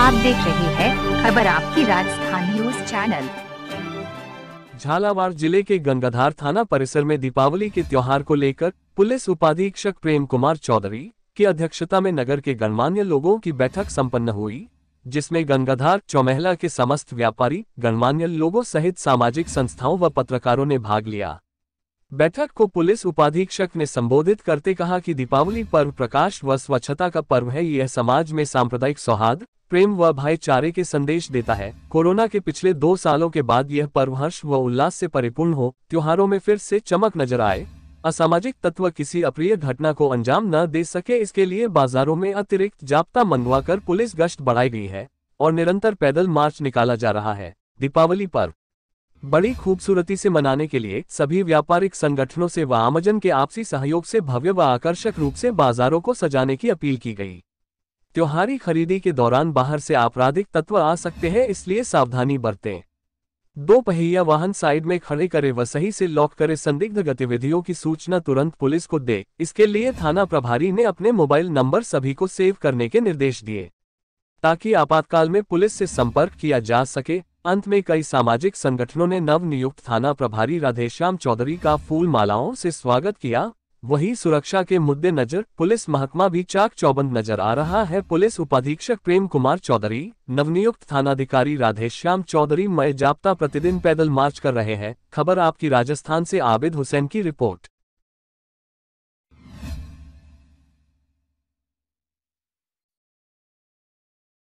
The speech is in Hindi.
आप देख रहे हैं खबर आपकी राजस्थान न्यूज चैनल झालावाड़ जिले के गंगाधार थाना परिसर में दीपावली के त्योहार को लेकर पुलिस उपाधीक्षक प्रेम कुमार चौधरी की अध्यक्षता में नगर के गणमान्य लोगों की बैठक सम्पन्न हुई जिसमें गंगाधार चौमहला के समस्त व्यापारी गणमान्य लोगों सहित सामाजिक संस्थाओं व पत्रकारों ने भाग लिया बैठक को पुलिस उपाधीक्षक ने संबोधित करते कहा कि दीपावली पर्व प्रकाश व स्वच्छता का पर्व है यह समाज में सांप्रदायिक सौहार्द प्रेम व भाईचारे के संदेश देता है कोरोना के पिछले दो सालों के बाद यह पर्व हर्ष व उल्लास से परिपूर्ण हो त्योहारों में फिर से चमक नजर आए असामाजिक तत्व किसी अप्रिय घटना को अंजाम न दे सके इसके लिए बाजारों में अतिरिक्त जाप्ता मंगवा कर पुलिस गश्त बढ़ाई गई है और निरंतर पैदल मार्च निकाला जा रहा है दीपावली पर्व बड़ी खूबसूरती से मनाने के लिए सभी व्यापारिक संगठनों से व आमजन के आपसी सहयोग से भव्य व आकर्षक रूप से बाजारों को सजाने की अपील की गई त्योहारी खरीदी के दौरान बाहर से आपराधिक तत्व आ सकते हैं इसलिए सावधानी बरतें दो पहिया वाहन साइड में खड़े करें व सही से लॉक करें संदिग्ध गतिविधियों की सूचना तुरंत पुलिस को दे इसके लिए थाना प्रभारी ने अपने मोबाइल नंबर सभी को सेव करने के निर्देश दिए ताकि आपातकाल में पुलिस से संपर्क किया जा सके अंत में कई सामाजिक संगठनों ने नव नियुक्त थाना प्रभारी राधेश्याम चौधरी का फूल मालाओं से स्वागत किया वही सुरक्षा के मुद्दे नजर पुलिस महकमा भी चाक चौबंद नजर आ रहा है पुलिस उपाधीक्षक प्रेम कुमार चौधरी नवनियुक्त थानाधिकारी राधेश्याम चौधरी मय जाप्ता प्रतिदिन पैदल मार्च कर रहे हैं खबर आपकी राजस्थान से आबिद हुसैन की रिपोर्ट